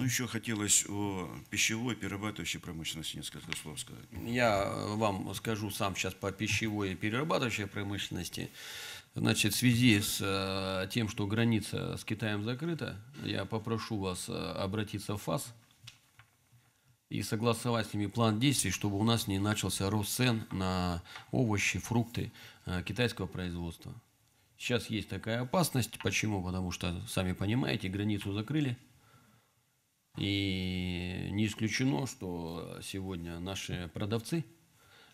Ну, еще хотелось о пищевой перерабатывающей промышленности несколько слов сказать. Я э, вам скажу сам сейчас по пищевой перерабатывающей промышленности. Значит, в связи с э, тем, что граница с Китаем закрыта, я попрошу вас э, обратиться в ФАС и согласовать с ними план действий, чтобы у нас не начался рост цен на овощи, фрукты китайского производства. Сейчас есть такая опасность. Почему? Потому что, сами понимаете, границу закрыли – и не исключено, что сегодня наши продавцы,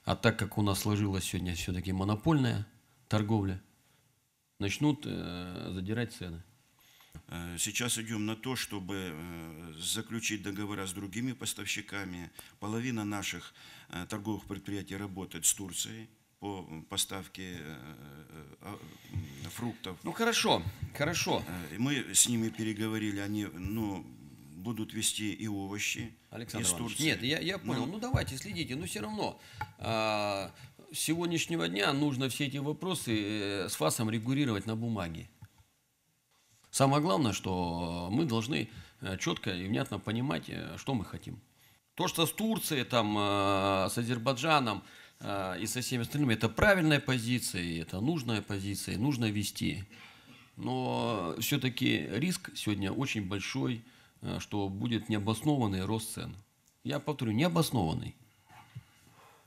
а так как у нас сложилась сегодня все-таки монопольная торговля, начнут э, задирать цены. Э, сейчас идем на то, чтобы э, заключить договора с другими поставщиками. Половина наших торговых предприятий работает с Турцией по поставке фруктов. Ну хорошо, хорошо. Мы с ними переговорили, они, ну, будут вести и овощи Александр из Турции. Нет, я, я понял. Ну, ну давайте следите, но ну, все равно. Э, с сегодняшнего дня нужно все эти вопросы э, с ФАСом регулировать на бумаге. Самое главное, что мы должны э, четко и внятно понимать, э, что мы хотим. То, что с Турцией, там, с Азербайджаном и со всеми остальными, это правильная позиция, это нужная позиция, нужно вести. Но все-таки риск сегодня очень большой – Э, что будет необоснованный рост цен. Я повторю, необоснованный.